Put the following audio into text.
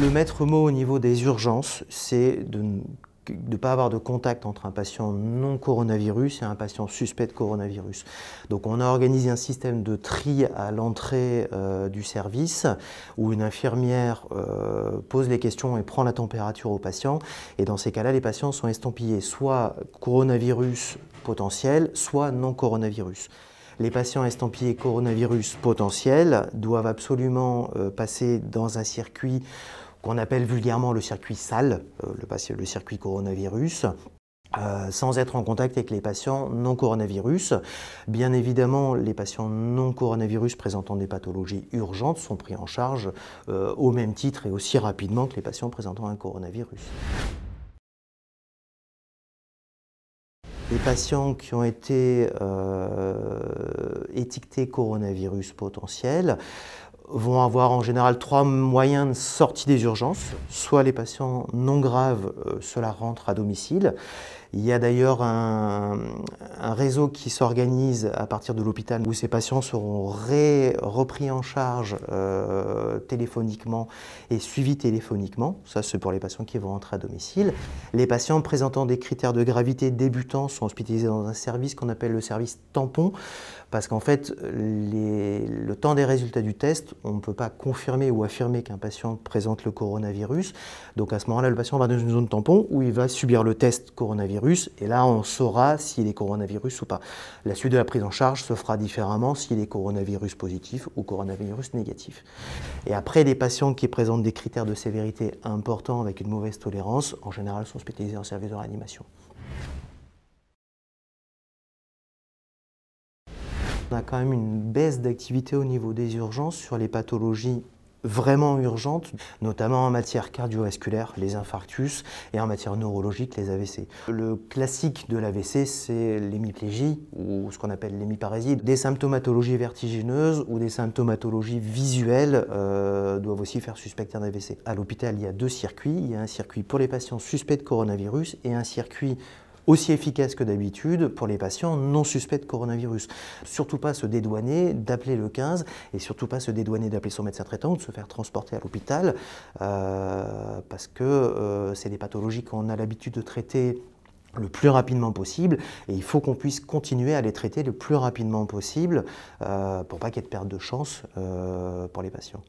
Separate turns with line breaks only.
Le maître mot au niveau des urgences, c'est de ne pas avoir de contact entre un patient non coronavirus et un patient suspect de coronavirus. Donc on a organisé un système de tri à l'entrée euh, du service où une infirmière euh, pose les questions et prend la température au patient. Et dans ces cas-là, les patients sont estampillés soit coronavirus potentiel, soit non coronavirus. Les patients estampillés coronavirus potentiels doivent absolument euh, passer dans un circuit qu'on appelle vulgairement le circuit sale, euh, le, circuit coronavirus, euh, sans être en contact avec les patients non coronavirus. Bien évidemment, les patients non coronavirus présentant des pathologies urgentes sont pris en charge au même titre et aussi rapidement que les patients présentant un coronavirus. Les patients qui ont été euh, étiquetés coronavirus potentiel vont avoir en général trois moyens de sortie des urgences. Soit les patients non graves, euh, cela rentre à domicile. Il y a d'ailleurs un, réseau qui s'organise à partir de l'hôpital où ces patients seront repris en charge euh, téléphoniquement et suivis téléphoniquement. Ça, c'est pour les patients qui vont rentrer à domicile. Les patients présentant des critères de gravité débutants sont hospitalisés dans un service qu'on appelle le service tampon, parce qu'en fait, le temps des résultats du test, on ne peut pas confirmer ou affirmer qu'un patient présente le coronavirus. Donc à ce moment-là, le patient va dans une zone tampon où il va subir le test coronavirus, et là, on saura s'il est coronavirus ou pas. La suite de la prise en charge se fera différemment s'il est coronavirus positif ou coronavirus négatif. Et après, les patients qui présentent des critères de sévérité importants avec une mauvaise tolérance, en général, sont hospitalisés en service de réanimation. on a quand même une baisse d'activité au niveau des urgences sur les pathologies vraiment urgentes, notamment en matière cardiovasculaire, les infarctus, et en matière neurologique, les AVC. Le classique de l'AVC, c'est l'hémiplégie, ou ce qu'on appelle l'hémiparésie. Des symptomatologies vertigineuses ou des symptomatologies visuelles euh, doivent aussi faire suspecter un AVC. À l'hôpital, il y a deux circuits. Il y a un circuit pour les patients suspects de coronavirus et un circuit aussi efficace que d'habitude pour les patients non suspects de coronavirus. Surtout pas se dédouaner d'appeler le 15 et surtout pas se dédouaner d'appeler son médecin traitant ou de se faire transporter à l'hôpital euh, parce que euh, c'est des pathologies qu'on a l'habitude de traiter le plus rapidement possible et il faut qu'on puisse continuer à les traiter le plus rapidement possible euh, pour pas qu'il y ait de perte de chance pour les patients.